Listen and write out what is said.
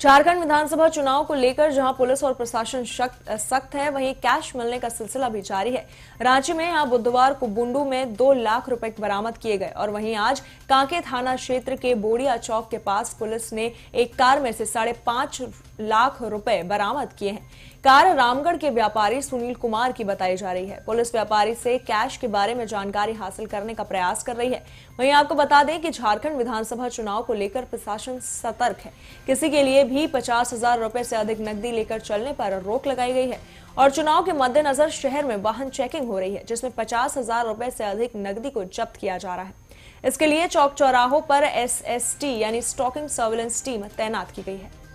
झारखंड विधानसभा चुनाव को लेकर जहां पुलिस और प्रशासन सख्त है वहीं कैश मिलने का सिलसिला भी जारी है रांची में यहां बुधवार को बुंडू में दो लाख रुपए बरामद किए गए और वहीं आज कांके थाना क्षेत्र के बोड़िया चौक के पास पुलिस ने एक कार में से साढ़े पांच लाख रुपए बरामद किए हैं कार रामगढ़ के व्यापारी सुनील कुमार की बताई जा रही है पुलिस व्यापारी से कैश के बारे में जानकारी हासिल करने का प्रयास कर रही है वहीं आपको बता दें कि झारखंड विधानसभा चुनाव को लेकर प्रशासन सतर्क है किसी के लिए भी पचास हजार रूपए से अधिक नकदी लेकर चलने पर रोक लगाई गई है और चुनाव के मद्देनजर शहर में वाहन चेकिंग हो रही है जिसमें पचास हजार से अधिक नकदी को जब्त किया जा रहा है इसके लिए चौक चौराहों पर एसएसटी यानी स्टॉकिंग सर्विलेंस टीम तैनात की गई है